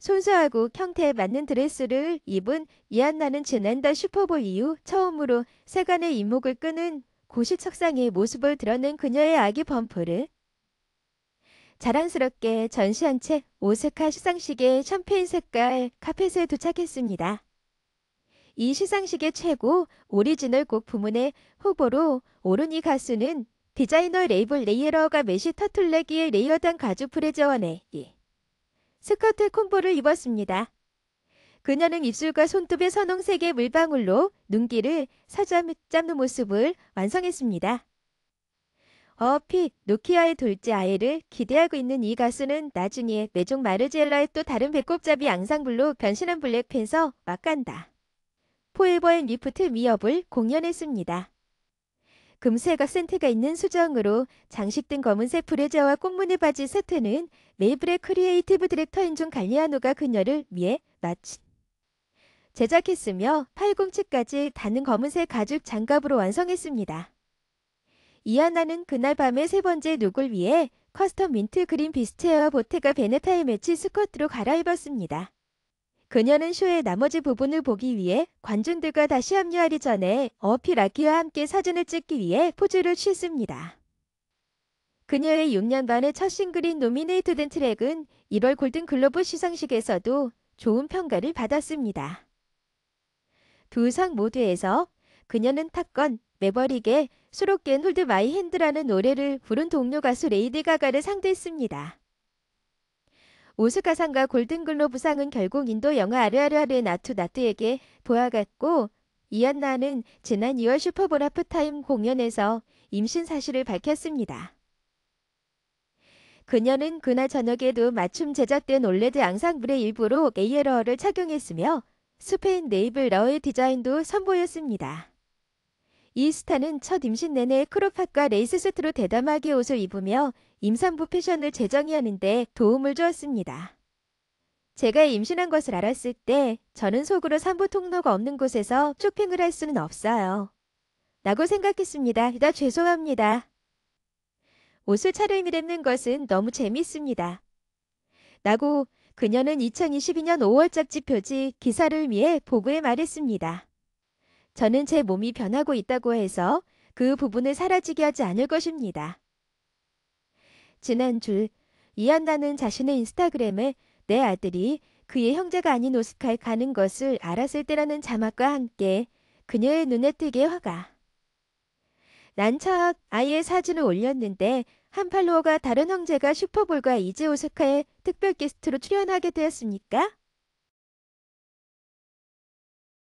손수하고 형태에 맞는 드레스를 입은 이안나는 지난달 슈퍼볼 이후 처음으로 세간의 이목을 끄는 고시척상의 모습을 드러낸 그녀의 아기 범퍼를 자랑스럽게 전시한 채 오스카 시상식의 샴페인 색깔 카펫에 도착했습니다. 이 시상식의 최고 오리지널 곡 부문의 후보로 오른 이 가수는 디자이너 레이블 레이러가 메시 터틀레기의 레이어단 가죽 프레저원의 이 예. 스커트 콤보를 입었습니다. 그녀는 입술과 손톱의 선홍색의 물방울로 눈길을 사잡는 자 모습을 완성했습니다. 어피 노키아의 돌째 아이를 기대하고 있는 이 가수는 나중에 메종 마르지엘라의 또 다른 배꼽잡이 앙상블로 변신한 블랙팬서 막간다. 포에버 앤 리프트 미업을 공연했습니다. 금색 악센트가 있는 수정으로 장식된 검은색 브레자와 꽃무늬 바지 세트는 메이블의 크리에이티브 디렉터인 중 갈리아노가 그녀를 위해 마치 제작했으며 팔꿈치까지 다는 검은색 가죽 장갑으로 완성했습니다. 이하나는 그날 밤에 세 번째 룩을 위해 커스텀 민트 그린 비스트웨어 보테가 베네타의 매치 스커트로 갈아입었습니다. 그녀는 쇼의 나머지 부분을 보기 위해 관중들과 다시 합류하기 전에 어필 라키와 함께 사진을 찍기 위해 포즈를 취습니다. 했 그녀의 6년 반의 첫 싱글인 노미네이트된 트랙은 1월 골든글로브 시상식에서도 좋은 평가를 받았습니다. 두 상 모두에서 그녀는 탑건, 매버릭의 수록겐 홀드 마이 핸드라는 노래를 부른 동료 가수 레이디 가가를 상대했습니다. 오스카상과 골든글로브상은 결국 인도 영화 아르아르아르의 나투 나트에게 보아갔고 이안나는 지난 2월 슈퍼볼 하프타임 공연에서 임신 사실을 밝혔습니다. 그녀는 그날 저녁에도 맞춤 제작된 올레드 앙상블의 일부로 에이에러를 착용했으며 스페인 네이블 러의 디자인도 선보였습니다. 이 스타는 첫 임신 내내 크롭핫과 레이스 세트로 대담하게 옷을 입으며 임산부 패션을 재정의하는데 도움을 주었습니다. 제가 임신한 것을 알았을 때 저는 속으로 산부 통로가 없는 곳에서 쇼핑을 할 수는 없어요. 라고 생각했습니다. 나 아, 죄송합니다. 옷을 차려입는 것은 너무 재미있습니다 라고 그녀는 2022년 5월 잡지 표지 기사를 위해 보고에 말했습니다. 저는 제 몸이 변하고 있다고 해서 그 부분을 사라지게 하지 않을 것입니다. 지난주 이안나는 자신의 인스타그램에 내 아들이 그의 형제가 아닌 오스카에 가는 것을 알았을 때라는 자막과 함께 그녀의 눈에 띄게 화가. 난처 아이의 사진을 올렸는데 한 팔로워가 다른 형제가 슈퍼볼과 이제 오스카에 특별 게스트로 출연하게 되었습니까?